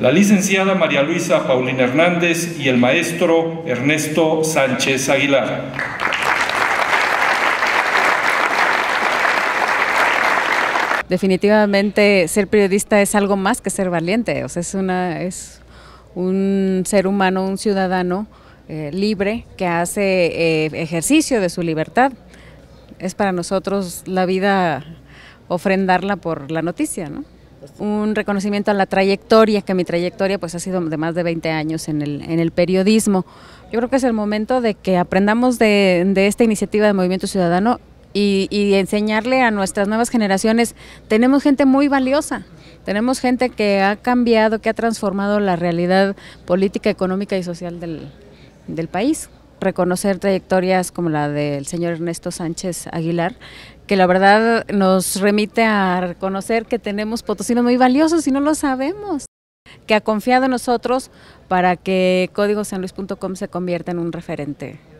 la licenciada María Luisa Paulina Hernández y el maestro Ernesto Sánchez Aguilar. Definitivamente ser periodista es algo más que ser valiente, o sea, es, una, es un ser humano, un ciudadano eh, libre que hace eh, ejercicio de su libertad. Es para nosotros la vida ofrendarla por la noticia, ¿no? un reconocimiento a la trayectoria, que mi trayectoria pues ha sido de más de 20 años en el, en el periodismo. Yo creo que es el momento de que aprendamos de, esta iniciativa de Movimiento Ciudadano y, y, enseñarle a nuestras nuevas generaciones, tenemos gente muy valiosa, tenemos gente que ha cambiado, que ha transformado la realidad política, económica y social del, del país reconocer trayectorias como la del señor Ernesto Sánchez Aguilar, que la verdad nos remite a reconocer que tenemos potosinos muy valiosos y no lo sabemos, que ha confiado en nosotros para que códigosanluis.com se convierta en un referente